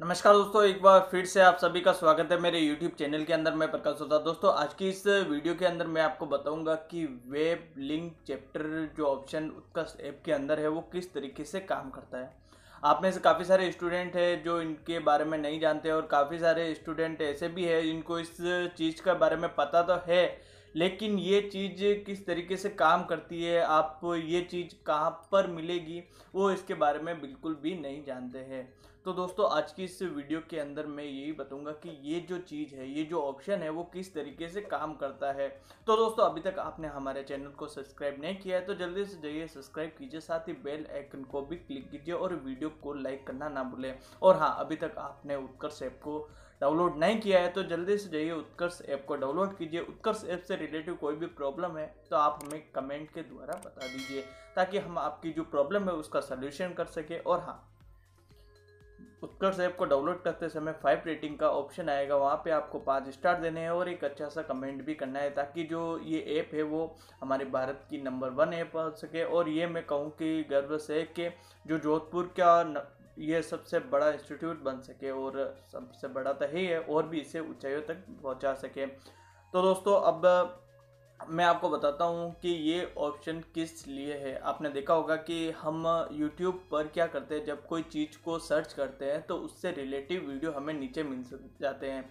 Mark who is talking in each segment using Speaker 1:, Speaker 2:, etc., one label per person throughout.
Speaker 1: नमस्कार दोस्तों एक बार फिर से आप सभी का स्वागत है मेरे YouTube चैनल के अंदर मैं प्रकाश होता दोस्तों आज की इस वीडियो के अंदर मैं आपको बताऊंगा कि वेब लिंक चैप्टर जो ऑप्शन उत्कर्ष ऐप के अंदर है वो किस तरीके से काम करता है आप में से काफ़ी सारे स्टूडेंट हैं जो इनके बारे में नहीं जानते और काफ़ी सारे स्टूडेंट ऐसे भी हैं जिनको इस चीज़ के बारे में पता तो है लेकिन ये चीज़ किस तरीके से काम करती है आप ये चीज़ कहाँ पर मिलेगी वो इसके बारे में बिल्कुल भी नहीं जानते हैं तो दोस्तों आज की इस वीडियो के अंदर मैं यही बताऊंगा कि ये जो चीज़ है ये जो ऑप्शन है वो किस तरीके से काम करता है तो दोस्तों अभी तक आपने हमारे चैनल को सब्सक्राइब नहीं किया है तो जल्दी से जाइए सब्सक्राइब कीजिए साथ ही बेल आइकन को भी क्लिक कीजिए और वीडियो को लाइक करना ना भूलें और हाँ अभी तक आपने उत्कर्ष ऐप को डाउनलोड नहीं किया है तो जल्दी से जाइए उत्कर्ष ऐप को डाउनलोड कीजिए उत्कर्ष ऐप से रिलेटिव कोई भी प्रॉब्लम है तो आप हमें कमेंट के द्वारा बता दीजिए ताकि हम आपकी जो प्रॉब्लम है उसका सोल्यूशन कर सके और हाँ उत्कर्ष ऐप को डाउनलोड करते समय फाइव रेटिंग का ऑप्शन आएगा वहाँ पे आपको पाँच स्टार देने हैं और एक अच्छा सा कमेंट भी करना है ताकि जो ये ऐप है वो हमारे भारत की नंबर वन ऐप हो सके और ये मैं कहूँ कि गर्व से कि जो जोधपुर का ये सबसे बड़ा इंस्टीट्यूट बन सके और सबसे बड़ा तो ही है और भी इसे ऊँचाइयों तक पहुँचा सके तो दोस्तों अब मैं आपको बताता हूँ कि ये ऑप्शन किस लिए है आपने देखा होगा कि हम YouTube पर क्या करते हैं जब कोई चीज़ को सर्च करते हैं तो उससे रिलेटिव वीडियो हमें नीचे मिल जाते हैं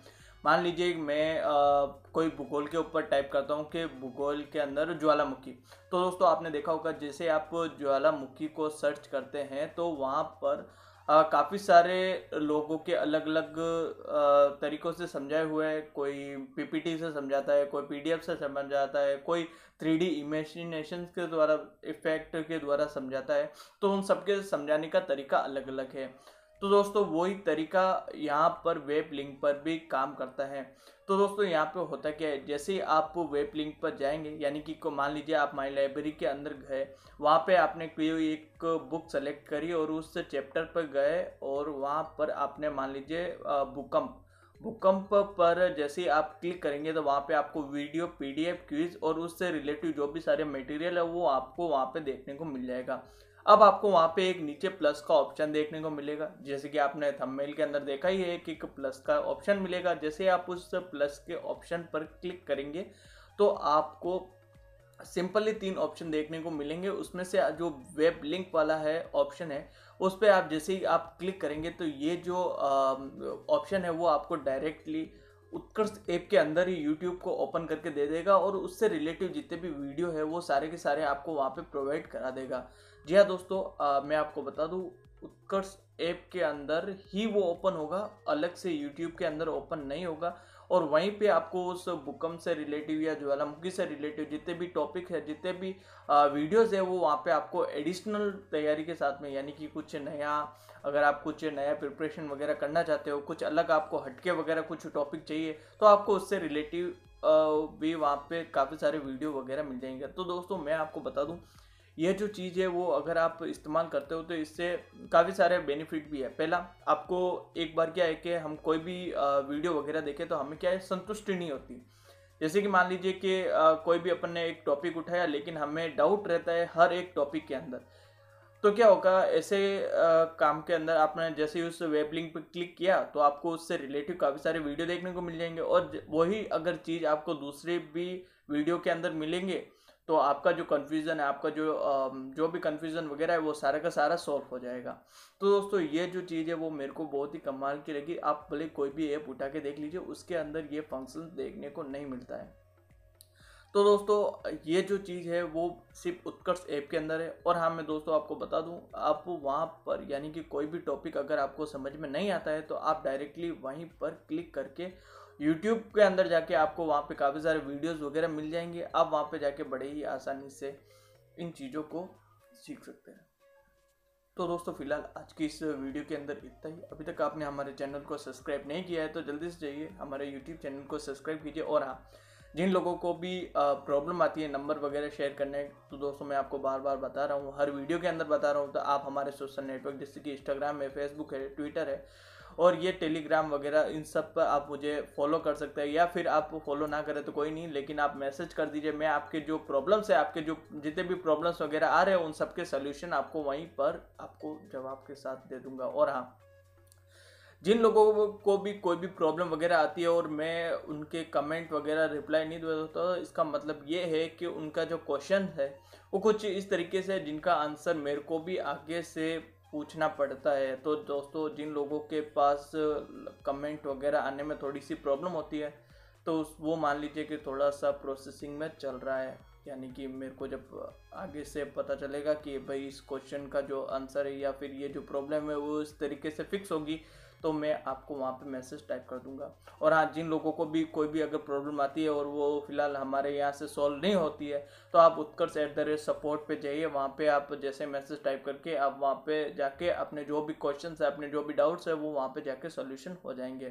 Speaker 1: मान लीजिए मैं आ, कोई भूगोल के ऊपर टाइप करता हूँ कि भूगोल के अंदर ज्वालामुखी तो दोस्तों आपने देखा होगा जैसे आप ज्वालामुखी को सर्च करते हैं तो वहाँ पर काफ़ी सारे लोगों के अलग अलग तरीक़ों से समझाए हुए हैं कोई पीपीटी से समझाता है कोई पीडीएफ से समझाता है कोई थ्री डी इमेजिनेशन के द्वारा इफेक्ट के द्वारा समझाता है तो उन सबके समझाने का तरीका अलग अलग है तो दोस्तों वही तरीका यहाँ पर वेब लिंक पर भी काम करता है तो दोस्तों यहाँ पे होता क्या है जैसे ही आप वेब लिंक पर जाएंगे यानी कि को मान लीजिए आप माई लाइब्रेरी के अंदर गए वहाँ पे आपने कोई एक बुक सेलेक्ट करी और उस चैप्टर पर गए और वहाँ पर आपने मान लीजिए भूकंप भूकंप पर जैसे ही आप क्लिक करेंगे तो वहाँ पे आपको वीडियो पीडीएफ क्विज और उससे रिलेटिव जो भी सारे मटेरियल है वो आपको वहाँ पे देखने को मिल जाएगा अब आपको वहाँ पे एक नीचे प्लस का ऑप्शन देखने को मिलेगा जैसे कि आपने थंबनेल के अंदर देखा ही है कि एक प्लस का ऑप्शन मिलेगा जैसे आप उस प्लस के ऑप्शन पर क्लिक करेंगे तो आपको सिंपली तीन ऑप्शन देखने को मिलेंगे उसमें से जो वेब लिंक वाला है ऑप्शन है उस पर आप जैसे ही आप क्लिक करेंगे तो ये जो ऑप्शन है वो आपको डायरेक्टली उत्कृष्ट ऐप के अंदर ही यूट्यूब को ओपन करके दे देगा और उससे रिलेटिव जितने भी वीडियो है वो सारे के सारे आपको वहाँ पे प्रोवाइड करा देगा जी हाँ दोस्तों आ, मैं आपको बता दूँ उत्कर्ष ऐप के अंदर ही वो ओपन होगा अलग से यूट्यूब के अंदर ओपन नहीं होगा और वहीं पे आपको उस भूकंप से रिलेटिव या ज्वालामुखी से रिलेटिव जितने भी टॉपिक है जितने भी वीडियोस है वो वहाँ पे आपको एडिशनल तैयारी के साथ में यानी कि कुछ नया अगर आप कुछ नया प्रिपरेशन वगैरह करना चाहते हो कुछ अलग आपको हटके वगैरह कुछ टॉपिक चाहिए तो आपको उससे रिलेटिव भी वहाँ पे काफ़ी सारे वीडियो वगैरह मिल जाएंगे तो दोस्तों मैं आपको बता दूँ ये जो चीज़ है वो अगर आप इस्तेमाल करते हो तो इससे काफ़ी सारे बेनिफिट भी है पहला आपको एक बार क्या है कि हम कोई भी वीडियो वगैरह देखें तो हमें क्या है संतुष्टि नहीं होती जैसे कि मान लीजिए कि कोई भी अपन ने एक टॉपिक उठाया लेकिन हमें डाउट रहता है हर एक टॉपिक के अंदर तो क्या होगा ऐसे काम के अंदर आपने जैसे ही उस वेब लिंक पर क्लिक किया तो आपको उससे रिलेटिव काफ़ी सारे वीडियो देखने को मिल जाएंगे और वही अगर चीज़ आपको दूसरे भी वीडियो के अंदर मिलेंगे तो आपका जो कन्फ्यूज़न है आपका जो जो भी कन्फ्यूज़न वगैरह है वो सारा का सारा सॉल्व हो जाएगा तो दोस्तों ये जो चीज़ है वो मेरे को बहुत ही कमाल की लगी आप भले कोई भी ऐप उठा के देख लीजिए उसके अंदर ये फंक्शन देखने को नहीं मिलता है तो दोस्तों ये जो चीज़ है वो सिर्फ उत्कर्ष ऐप के अंदर है और हाँ मैं दोस्तों आपको बता दूँ आप वहाँ पर यानी कि कोई भी टॉपिक अगर आपको समझ में नहीं आता है तो आप डायरेक्टली वहीं पर क्लिक करके यूट्यूब के अंदर जाके आपको वहाँ पे काफ़ी सारे वीडियोस वगैरह मिल जाएंगे आप वहाँ पे जाके बड़े ही आसानी से इन चीज़ों को सीख सकते हैं तो दोस्तों फिलहाल आज की इस वीडियो के अंदर इतना ही अभी तक आपने हमारे चैनल को सब्सक्राइब नहीं किया है तो जल्दी से जाइए हमारे यूट्यूब चैनल को सब्सक्राइब कीजिए और हाँ जिन लोगों को भी प्रॉब्लम आती है नंबर वगैरह शेयर करने तो दोस्तों मैं आपको बार बार बता रहा हूँ हर वीडियो के अंदर बता रहा हूँ तो आप हमारे सोशल नेटवर्क जैसे कि इंस्टाग्राम है फेसबुक है ट्विटर है और ये टेलीग्राम वगैरह इन सब पर आप मुझे फॉलो कर सकते हैं या फिर आप फॉलो ना करें तो कोई नहीं लेकिन आप मैसेज कर दीजिए मैं आपके जो प्रॉब्लम्स है आपके जो जितने भी प्रॉब्लम्स वगैरह आ रहे हैं उन सबके सोल्यूशन आपको वहीं पर आपको जवाब के साथ दे दूंगा और हाँ जिन लोगों को भी कोई भी प्रॉब्लम वगैरह आती है और मैं उनके कमेंट वगैरह रिप्लाई नहीं देता तो इसका मतलब ये है कि उनका जो क्वेश्चन है वो कुछ इस तरीके से जिनका आंसर मेरे को भी आगे से पूछना पड़ता है तो दोस्तों जिन लोगों के पास कमेंट वगैरह आने में थोड़ी सी प्रॉब्लम होती है तो उस वो मान लीजिए कि थोड़ा सा प्रोसेसिंग में चल रहा है यानी कि मेरे को जब आगे से पता चलेगा कि भाई इस क्वेश्चन का जो आंसर है या फिर ये जो प्रॉब्लम है वो इस तरीके से फिक्स होगी तो मैं आपको वहाँ पे मैसेज टाइप कर दूंगा और हाँ जिन लोगों को भी कोई भी अगर प्रॉब्लम आती है और वो फिलहाल हमारे यहाँ से सॉल्व नहीं होती है तो आप Utkarsh at the rate support पर जाइए वहाँ पर आप जैसे मैसेज टाइप करके आप वहाँ पर जाके अपने जो भी क्वेश्चन है अपने जो भी डाउट्स है वो वहाँ पर जाके सोल्यूशन हो जाएंगे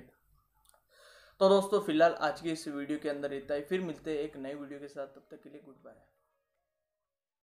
Speaker 1: तो दोस्तों फिलहाल आज की इस वीडियो के अंदर इतना ही फिर मिलते हैं एक नई वीडियो के साथ तब तक के लिए गुड बाय